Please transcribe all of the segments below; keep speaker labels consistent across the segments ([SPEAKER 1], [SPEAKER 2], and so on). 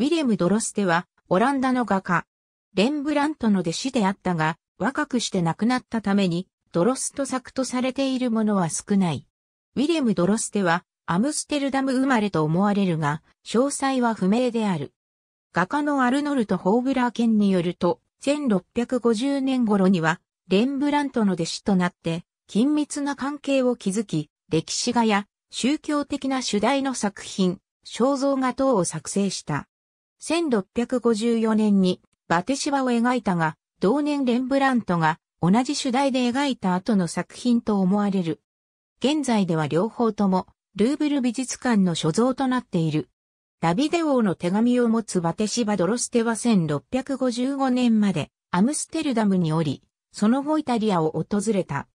[SPEAKER 1] ウィレム・ドロステは、オランダの画家、レンブラントの弟子であったが、若くして亡くなったために、ドロスト作とされているものは少ない。ウィレム・ドロステは、アムステルダム生まれと思われるが、詳細は不明である。画家のアルノルト・ホーブラー県によると、1650年頃には、レンブラントの弟子となって、緊密な関係を築き、歴史画や宗教的な主題の作品、肖像画等を作成した。1654年にバテシバを描いたが、同年レンブラントが同じ主題で描いた後の作品と思われる。現在では両方とも、ルーブル美術館の所蔵となっている。ダビデ王の手紙を持つバテシバ・ドロステは1655年までアムステルダムにおり、その後イタリアを訪れた。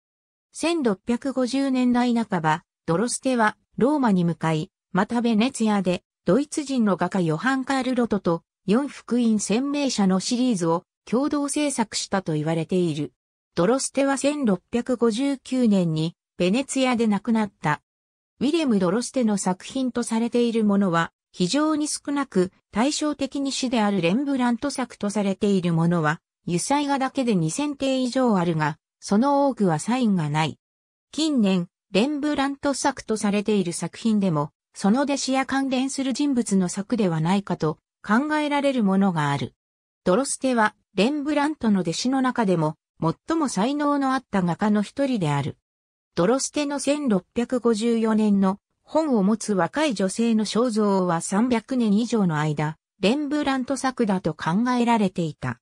[SPEAKER 1] 1650年代半ば、ドロステはローマに向かい、またベネツィアでドイツ人の画家ヨハン・カール・ロトと四福音鮮明者のシリーズを共同制作したと言われている。ドロステは1659年にベネツィアで亡くなった。ウィレム・ドロステの作品とされているものは非常に少なく対照的に死であるレンブラント作とされているものは油彩画だけで2000点以上あるが、その多くはサインがない。近年、レンブラント作とされている作品でもその弟子や関連する人物の作ではないかと考えられるものがある。ドロステは、レンブラントの弟子の中でも、最も才能のあった画家の一人である。ドロステの1654年の本を持つ若い女性の肖像は300年以上の間、レンブラント作だと考えられていた。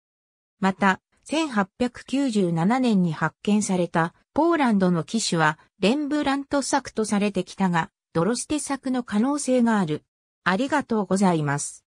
[SPEAKER 1] また、1897年に発見されたポーランドの騎手はレンブラント作とされてきたが、泥捨て作の可能性がある。ありがとうございます。